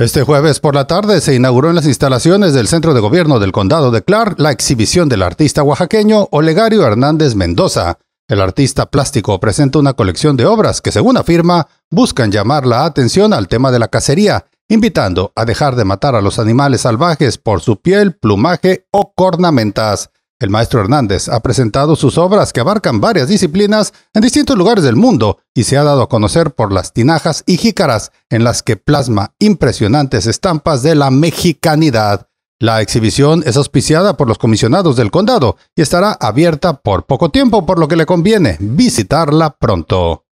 Este jueves por la tarde se inauguró en las instalaciones del Centro de Gobierno del Condado de Clark la exhibición del artista oaxaqueño Olegario Hernández Mendoza. El artista plástico presenta una colección de obras que, según afirma, buscan llamar la atención al tema de la cacería, invitando a dejar de matar a los animales salvajes por su piel, plumaje o cornamentas. El maestro Hernández ha presentado sus obras que abarcan varias disciplinas en distintos lugares del mundo y se ha dado a conocer por las tinajas y jícaras en las que plasma impresionantes estampas de la mexicanidad. La exhibición es auspiciada por los comisionados del condado y estará abierta por poco tiempo, por lo que le conviene visitarla pronto.